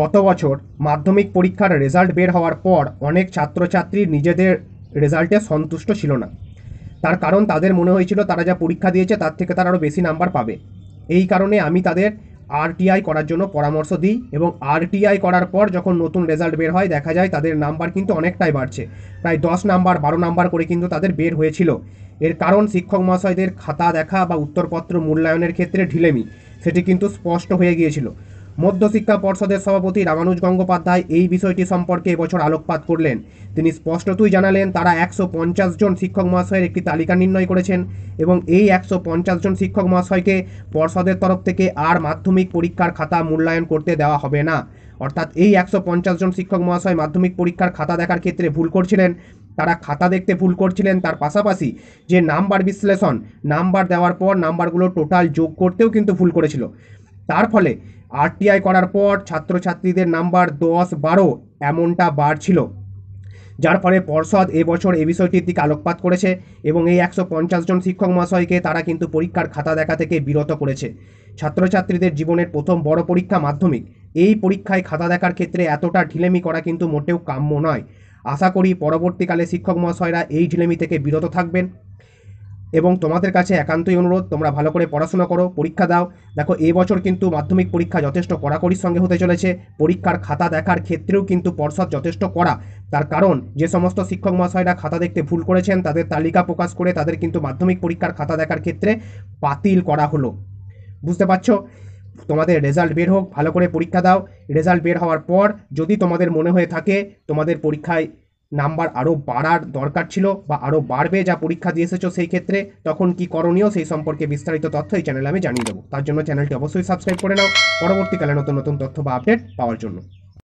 গত বছর মাধ্যমিক পরীক্ষার রেজাল্ট বের হওয়ার পর অনেক ছাত্রছাত্রী নিজেদের রেজাল্টে সন্তুষ্ট ছিল না তার কারণ তাদের মনে হয়েছিল তারা যা পরীক্ষা দিয়েছে তার থেকে তারা আরও বেশি নাম্বার পাবে এই কারণে আমি তাদের আরটিআই করার জন্য পরামর্শ দিই এবং আরটিআই করার পর যখন নতুন রেজাল্ট বের হয় দেখা যায় তাদের নাম্বার কিন্তু অনেকটাই বাড়ছে প্রায় দশ নাম্বার বারো নাম্বার করে কিন্তু তাদের বের হয়েছিল এর কারণ শিক্ষক মহাশয়দের খাতা দেখা বা উত্তরপত্র মূল্যায়নের ক্ষেত্রে ঢিলেমি সেটি কিন্তু স্পষ্ট হয়ে গিয়েছিল মধ্যশিক্ষা পর্ষদের সভাপতি রামানুজ গঙ্গোপাধ্যায় এই বিষয়টি সম্পর্কে এবছর আলোকপাত করলেন তিনি স্পষ্টতই জানালেন তারা একশো পঞ্চাশ জন শিক্ষক মহাশয়ের একটি তালিকা নির্ণয় করেছেন এবং এই একশো পঞ্চাশ জন শিক্ষক মহাশয়কে পর্ষদের তরফ থেকে আর মাধ্যমিক পরীক্ষার খাতা মূল্যায়ন করতে দেওয়া হবে না অর্থাৎ এই একশো পঞ্চাশ জন শিক্ষক মহাশয় মাধ্যমিক পরীক্ষার খাতা দেখার ক্ষেত্রে ভুল করছিলেন তারা খাতা দেখতে ভুল করছিলেন তার পাশাপাশি যে নাম্বার বিশ্লেষণ নাম্বার দেওয়ার পর নাম্বারগুলো টোটাল যোগ করতেও কিন্তু ভুল করেছিল তার ফলে আরটিআই করার পর ছাত্রছাত্রীদের নাম্বার দশ বারো এমনটা বাড়ছিল যার ফলে পর্ষদ এবছর এ বিষয়টির দিকে আলোকপাত করেছে এবং এই একশো পঞ্চাশ জন শিক্ষক মহাশয়কে তারা কিন্তু পরীক্ষার খাতা দেখা থেকে বিরত করেছে ছাত্রছাত্রীদের জীবনের প্রথম বড় পরীক্ষা মাধ্যমিক এই পরীক্ষায় খাতা দেখার ক্ষেত্রে এতটা ঢিলেমি করা কিন্তু মোটেও কাম্য নয় আশা করি পরবর্তীকালে শিক্ষক মহাশয়রা এই ঢিলেমি থেকে বিরত থাকবেন এবং তোমাদের কাছে একান্তই অনুরোধ তোমরা ভালো করে পড়াশোনা করো পরীক্ষা দাও দেখো এবছর কিন্তু মাধ্যমিক পরীক্ষা যথেষ্ট কড়াকড়ির সঙ্গে হতে চলেছে পরীক্ষার খাতা দেখার ক্ষেত্রেও কিন্তু পর্ষদ যথেষ্ট কড়া তার কারণ যে সমস্ত শিক্ষক মহাশয়রা খাতা দেখতে ভুল করেছেন তাদের তালিকা প্রকাশ করে তাদের কিন্তু মাধ্যমিক পরীক্ষার খাতা দেখার ক্ষেত্রে বাতিল করা হলো বুঝতে পারছো তোমাদের রেজাল্ট বের হোক ভালো করে পরীক্ষা দাও রেজাল্ট বের হওয়ার পর যদি তোমাদের মনে হয়ে থাকে তোমাদের পরীক্ষায় নাম্বার আরও বাড়ার দরকার ছিল বা আরও বাড়বে যা পরীক্ষা দিয়ে এসেছো সেই ক্ষেত্রে তখন কি করণীয় সেই সম্পর্কে বিস্তারিত তথ্য এই চ্যানেলে আমি জানিয়ে দেবো তার জন্য চ্যানেলটি অবশ্যই সাবস্ক্রাইব করে নাও পরবর্তীকালে নতুন নতুন তথ্য বা আপডেট পাওয়ার জন্য